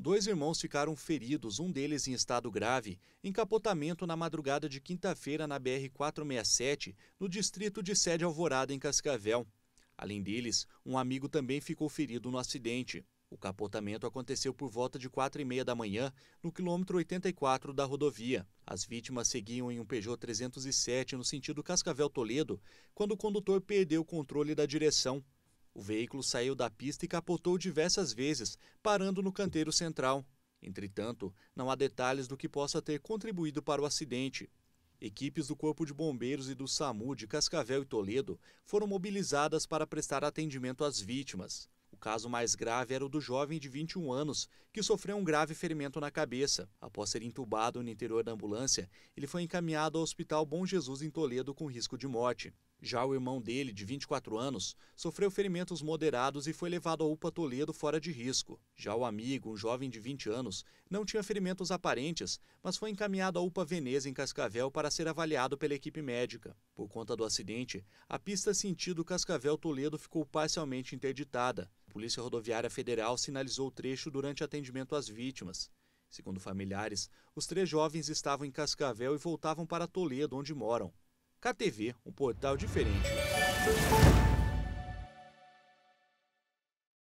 Dois irmãos ficaram feridos, um deles em estado grave, em capotamento na madrugada de quinta-feira na BR-467, no distrito de Sede Alvorada, em Cascavel. Além deles, um amigo também ficou ferido no acidente. O capotamento aconteceu por volta de 4 e meia da manhã, no quilômetro 84 da rodovia. As vítimas seguiam em um Peugeot 307 no sentido Cascavel-Toledo, quando o condutor perdeu o controle da direção. O veículo saiu da pista e capotou diversas vezes, parando no canteiro central. Entretanto, não há detalhes do que possa ter contribuído para o acidente. Equipes do Corpo de Bombeiros e do SAMU de Cascavel e Toledo foram mobilizadas para prestar atendimento às vítimas. O caso mais grave era o do jovem de 21 anos, que sofreu um grave ferimento na cabeça. Após ser entubado no interior da ambulância, ele foi encaminhado ao Hospital Bom Jesus em Toledo com risco de morte. Já o irmão dele, de 24 anos, sofreu ferimentos moderados e foi levado à UPA Toledo fora de risco. Já o amigo, um jovem de 20 anos, não tinha ferimentos aparentes, mas foi encaminhado à UPA Veneza, em Cascavel, para ser avaliado pela equipe médica. Por conta do acidente, a pista sentido Cascavel-Toledo ficou parcialmente interditada. A Polícia Rodoviária Federal sinalizou o trecho durante atendimento às vítimas. Segundo familiares, os três jovens estavam em Cascavel e voltavam para Toledo, onde moram. KTV, um portal diferente.